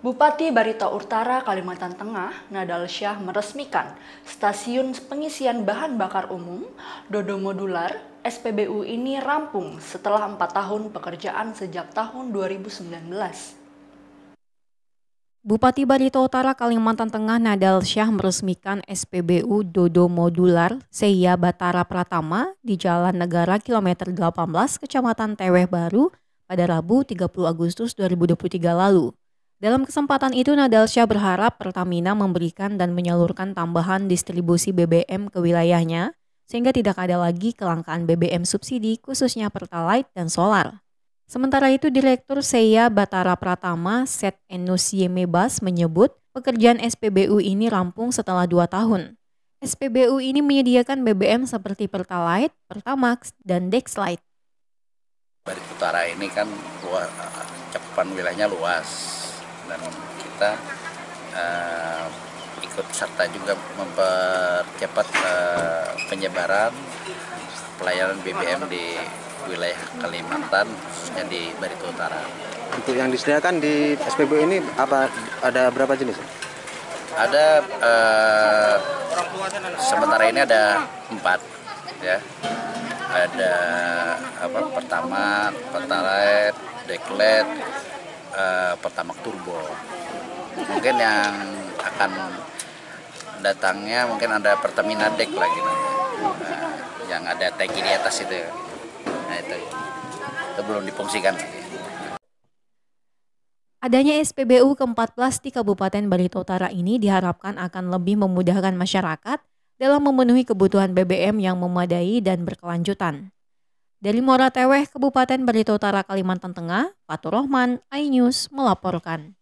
Bupati Barito Utara, Kalimantan Tengah, Nadal Syah meresmikan stasiun pengisian bahan bakar umum Dodo Modular SPBU ini rampung setelah empat tahun pekerjaan sejak tahun 2019. Bupati Barito Utara Kalimantan Tengah Nadal Syah meresmikan SPBU Dodo Modular Seya Batara Pratama di Jalan Negara Kilometer 18 Kecamatan Teweh Baru pada Rabu 30 Agustus 2023 lalu. Dalam kesempatan itu, Nadalsyah berharap Pertamina memberikan dan menyalurkan tambahan distribusi BBM ke wilayahnya, sehingga tidak ada lagi kelangkaan BBM subsidi khususnya Pertalite dan Solar. Sementara itu, Direktur Seya Batara Pratama, Set Enus Yemebas, menyebut pekerjaan SPBU ini rampung setelah dua tahun. SPBU ini menyediakan BBM seperti Pertalite, Pertamax, dan Dexlite. Dari Utara ini kan luas, cakupan wilayahnya luas, dan kita uh, ikut serta juga mempercepat uh, penyebaran pelayanan BBM di wilayah Kalimantan khususnya di Barito Utara. Untuk yang disediakan di SPBU ini apa ada berapa jenis? Ada uh, sementara ini ada empat ya ada apa pertama pertalite deklet uh, eh, pertama turbo mungkin yang akan datangnya mungkin ada Pertamina deck lagi nanti nah, eh, yang ada tanki di atas itu nah itu itu belum dipungsikan lagi Adanya SPBU ke-14 di Kabupaten Barito Utara ini diharapkan akan lebih memudahkan masyarakat dalam memenuhi kebutuhan BBM yang memadai dan berkelanjutan. Dari Muara Kabupaten Barito Utara, Kalimantan Tengah, Fatur Rohman, iNews melaporkan.